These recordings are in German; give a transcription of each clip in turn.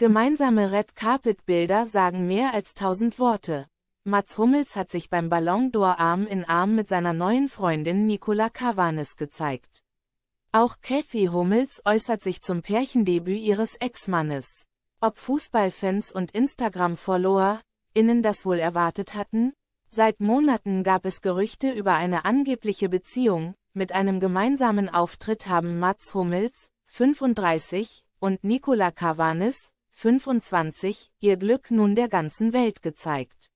Gemeinsame Red-Carpet-Bilder sagen mehr als tausend Worte. Mats Hummels hat sich beim Ballon d'Or Arm in Arm mit seiner neuen Freundin Nicola Cavanes gezeigt. Auch Kathy Hummels äußert sich zum Pärchendebüt ihres Ex-Mannes. Ob Fußballfans und Instagram-Follower, innen das wohl erwartet hatten? Seit Monaten gab es Gerüchte über eine angebliche Beziehung, mit einem gemeinsamen Auftritt haben Mats Hummels, 35, und Nicola Cavanes, 25, ihr Glück nun der ganzen Welt gezeigt.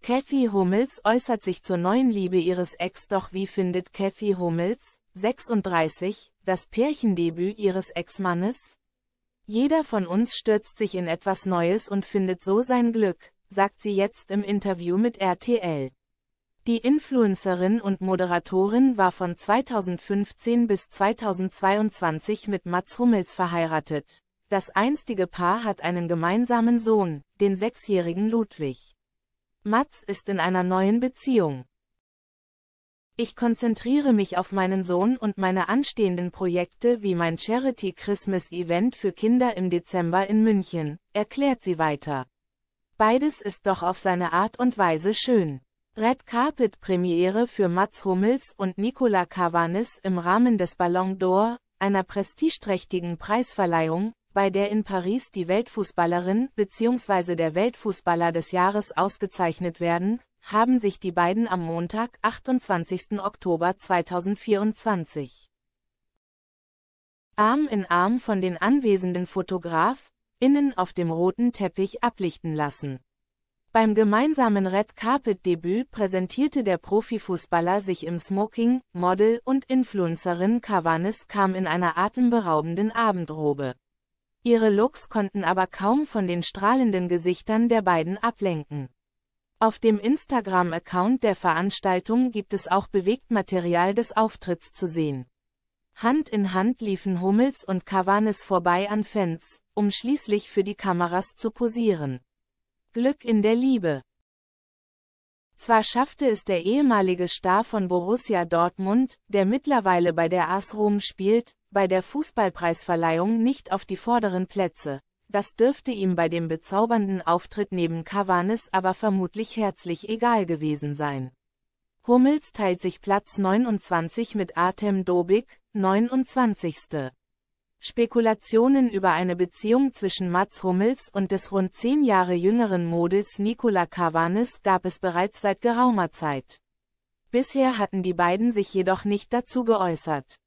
Kathy Hummels äußert sich zur neuen Liebe ihres Ex doch wie findet Kathy Hummels, 36, das Pärchendebüt ihres Ex-Mannes? Jeder von uns stürzt sich in etwas Neues und findet so sein Glück, sagt sie jetzt im Interview mit RTL. Die Influencerin und Moderatorin war von 2015 bis 2022 mit Mats Hummels verheiratet. Das einstige Paar hat einen gemeinsamen Sohn, den sechsjährigen Ludwig. Mats ist in einer neuen Beziehung. Ich konzentriere mich auf meinen Sohn und meine anstehenden Projekte wie mein Charity Christmas Event für Kinder im Dezember in München, erklärt sie weiter. Beides ist doch auf seine Art und Weise schön. Red Carpet Premiere für Mats Hummels und Nicola Cavanis im Rahmen des Ballon d'Or, einer prestigeträchtigen Preisverleihung, bei der in Paris die Weltfußballerin bzw. der Weltfußballer des Jahres ausgezeichnet werden, haben sich die beiden am Montag, 28. Oktober 2024. Arm in Arm von den anwesenden Fotograf, innen auf dem roten Teppich ablichten lassen. Beim gemeinsamen Red Carpet Debüt präsentierte der Profifußballer sich im Smoking, Model und Influencerin Kavanis kam in einer atemberaubenden Abendrobe. Ihre Looks konnten aber kaum von den strahlenden Gesichtern der beiden ablenken. Auf dem Instagram-Account der Veranstaltung gibt es auch Bewegtmaterial des Auftritts zu sehen. Hand in Hand liefen Hummels und Cavanes vorbei an Fans, um schließlich für die Kameras zu posieren. Glück in der Liebe. Zwar schaffte es der ehemalige Star von Borussia Dortmund, der mittlerweile bei der AS Rom spielt, bei der Fußballpreisverleihung nicht auf die vorderen Plätze. Das dürfte ihm bei dem bezaubernden Auftritt neben Cavanes aber vermutlich herzlich egal gewesen sein. Hummels teilt sich Platz 29 mit Artem Dobik, 29. Spekulationen über eine Beziehung zwischen Mats Hummels und des rund zehn Jahre jüngeren Models Nicola Cavanes gab es bereits seit geraumer Zeit. Bisher hatten die beiden sich jedoch nicht dazu geäußert.